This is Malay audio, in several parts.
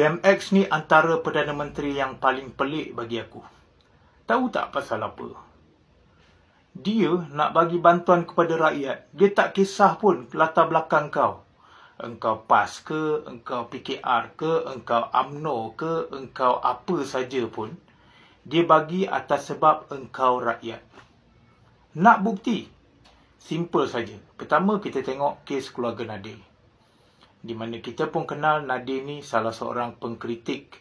BMX ni antara Perdana Menteri yang paling pelik bagi aku. Tahu tak pasal apa? Dia nak bagi bantuan kepada rakyat, dia tak kisah pun latar belakang kau. Engkau PAS ke, engkau PKR ke, engkau AMNO ke, engkau apa saja pun. Dia bagi atas sebab engkau rakyat. Nak bukti? Simple saja. Pertama kita tengok kes keluarga Nadir di mana kita pun kenal Nadir ni salah seorang pengkritik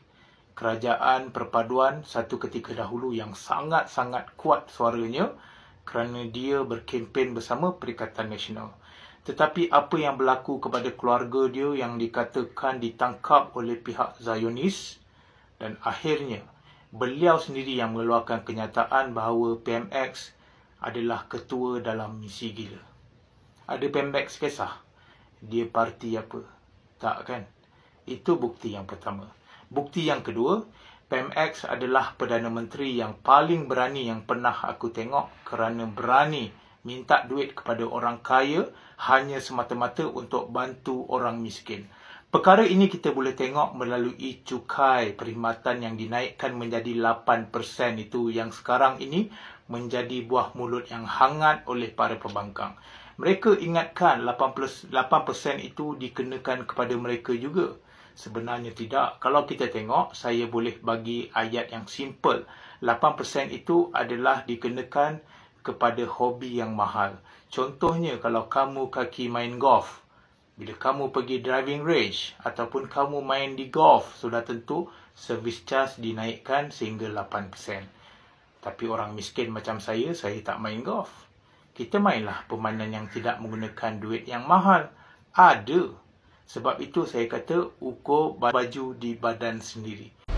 kerajaan perpaduan satu ketika dahulu yang sangat-sangat kuat suaranya kerana dia berkempen bersama Perikatan Nasional. Tetapi apa yang berlaku kepada keluarga dia yang dikatakan ditangkap oleh pihak Zionis dan akhirnya beliau sendiri yang mengeluarkan kenyataan bahawa PMX adalah ketua dalam misi gila. Ada PMX kisah? Dia parti apa? Tak kan? Itu bukti yang pertama. Bukti yang kedua, PMX adalah Perdana Menteri yang paling berani yang pernah aku tengok kerana berani minta duit kepada orang kaya hanya semata-mata untuk bantu orang miskin. Perkara ini kita boleh tengok melalui cukai perkhidmatan yang dinaikkan menjadi 8% itu yang sekarang ini menjadi buah mulut yang hangat oleh para pembangkang. Mereka ingatkan 8%, 8% itu dikenakan kepada mereka juga. Sebenarnya tidak. Kalau kita tengok, saya boleh bagi ayat yang simple. 8% itu adalah dikenakan kepada hobi yang mahal. Contohnya, kalau kamu kaki main golf, bila kamu pergi driving range ataupun kamu main di golf, sudah tentu service charge dinaikkan sehingga 8%. Tapi orang miskin macam saya, saya tak main golf. Kita mainlah permainan yang tidak menggunakan duit yang mahal. Ada. Sebab itu saya kata ukur baju di badan sendiri.